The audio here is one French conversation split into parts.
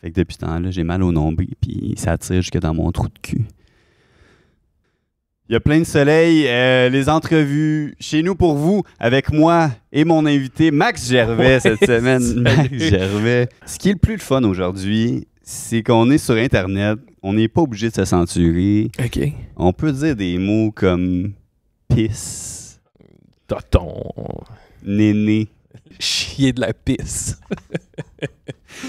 Fait que depuis temps-là, j'ai mal au nombril, puis ça tire jusque dans mon trou de cul. Il y a plein de soleil. Euh, les entrevues chez nous pour vous avec moi et mon invité Max Gervais cette semaine. Max Gervais. Ce qui est le plus fun aujourd'hui, c'est qu'on est sur Internet. On n'est pas obligé de se censurer. OK. On peut dire des mots comme pisse. Toton. Néné. Chier de la pisse.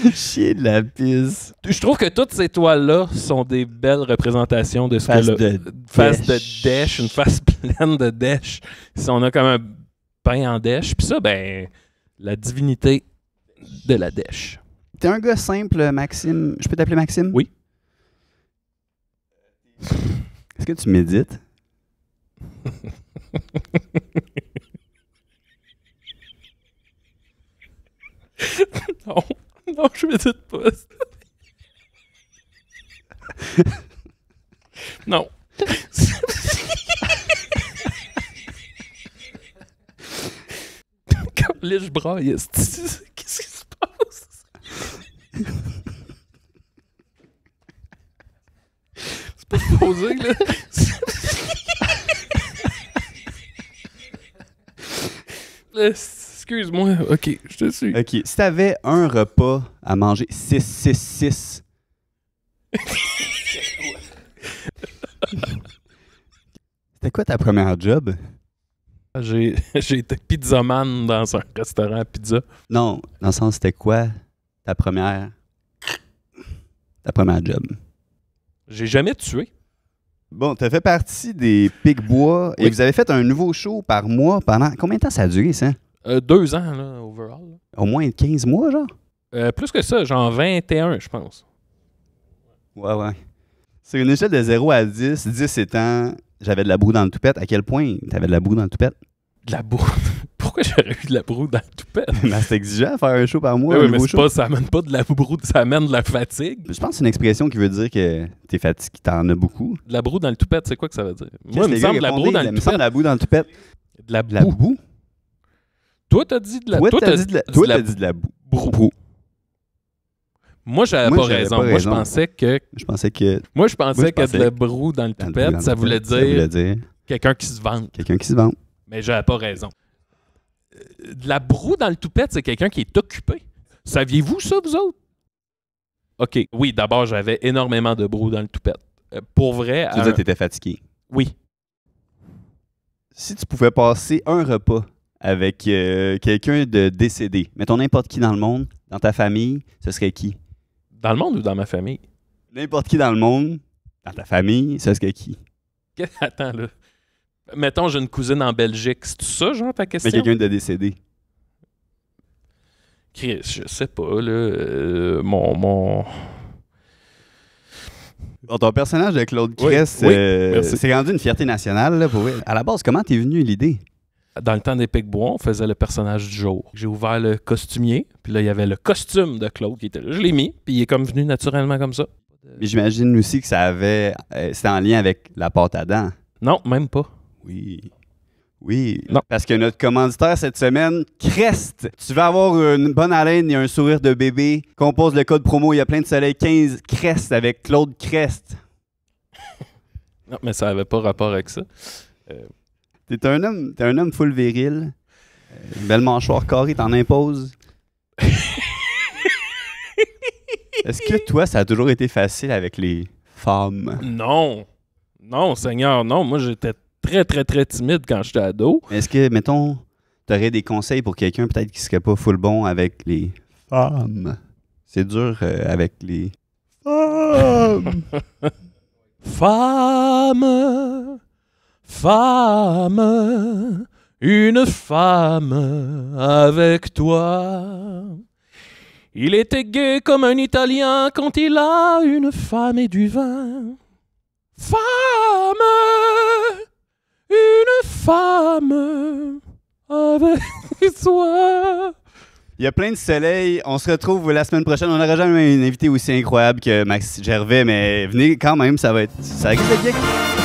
de la pisse. Je trouve que toutes ces toiles-là sont des belles représentations de ce que de face de dèche, une face pleine de dèche. Si on a comme un pain en dèche, puis ça, ben, la divinité de la dèche. T'es un gars simple, Maxime. Je peux t'appeler Maxime? Oui. Est-ce que tu médites? non non, je médite pas. non. Comme les braille, qu'est-ce qui se passe? C'est pas supposé, là. Le excuse-moi. OK, je te suis. OK, si t'avais un repas à manger, 6, 6, 6. C'était quoi ta première job? J'ai été pizzaman dans un restaurant à pizza. Non, dans le sens, c'était quoi ta première ta première job? J'ai jamais tué. Bon, tu fait partie des Bois et vous avez fait un nouveau show par mois pendant. Combien de temps ça a duré, ça? Euh, deux ans, là, overall. Au moins 15 mois, genre? Euh, plus que ça, genre 21, je pense. Ouais, ouais. Sur une échelle de 0 à 10, 10 étant j'avais de la boue dans le toupette, à quel point t'avais de la boue dans le toupette? De la boue? Pourquoi j'aurais eu de la boue dans le toupette? Ben, c'est exigeant à faire un show par mois. mais Pas, ça amène pas de la boue, ça amène de la fatigue. Je pense que c'est une expression qui veut dire que t'es fatigué, t'en as beaucoup. De la boue dans le toupette, c'est quoi que ça veut dire? Moi, il me semble de la boue dans le toupette. De la boue dans boue? Toi, t'as dit de la... Toi, t'as dit de la... Toi, dit de la brou. Moi, j'avais pas raison. Moi, je pensais que. Je pensais que. Moi, je pensais, que de la broue dans le toupette, ça, voulait dire. Quelqu'un qui se vante. Quelqu'un qui se vante. Mais j'avais pas raison. De la broue dans le toupette, c'est quelqu'un qui est occupé. Saviez-vous ça, vous autres? OK. Oui, d'abord, j'avais énormément de brou dans le toupette. Euh, pour vrai. Tu disais que fatigué. Oui. Si tu pouvais passer un repas avec euh, quelqu'un de décédé. Mettons n'importe qui dans le monde, dans ta famille, ce serait qui? Dans le monde ou dans ma famille? N'importe qui dans le monde, dans ta famille, ce serait qui? Attends, là. Mettons, j'ai une cousine en Belgique. C'est ça, genre, ta question? Mais quelqu'un de décédé. Chris, je sais pas, là. Euh, mon. mon... ton personnage de Claude Crest, euh, c'est rendu une fierté nationale. Là, pour... À la base, comment t'es venu l'idée? Dans le temps des bois on faisait le personnage du jour. J'ai ouvert le costumier, puis là, il y avait le costume de Claude qui était là. Je l'ai mis, puis il est comme venu naturellement comme ça. Mais J'imagine aussi que ça avait. Euh, c'était en lien avec la pâte à dents. Non, même pas. Oui. Oui. Non. Parce que notre commanditaire cette semaine, Crest, tu vas avoir une bonne haleine et un sourire de bébé. Compose le code promo, il y a plein de soleil 15 Crest avec Claude Crest. non, mais ça n'avait pas rapport avec ça. Euh, T'es un homme, t'es un homme full viril. Une belle mâchoire carrée, t'en imposes. Est-ce que toi, ça a toujours été facile avec les femmes? Non. Non, Seigneur, non. Moi, j'étais très, très, très timide quand j'étais ado. Est-ce que, mettons, t'aurais des conseils pour quelqu'un peut-être qui serait pas full bon avec les femmes? C'est dur euh, avec les femmes. femmes! Femme, une femme avec toi. Il était gai comme un Italien quand il a une femme et du vin. Femme, une femme avec toi. Il y a plein de soleil. On se retrouve la semaine prochaine. On n'aura jamais une invitée aussi incroyable que Max Gervais, mais venez quand même, ça va être. Ça va être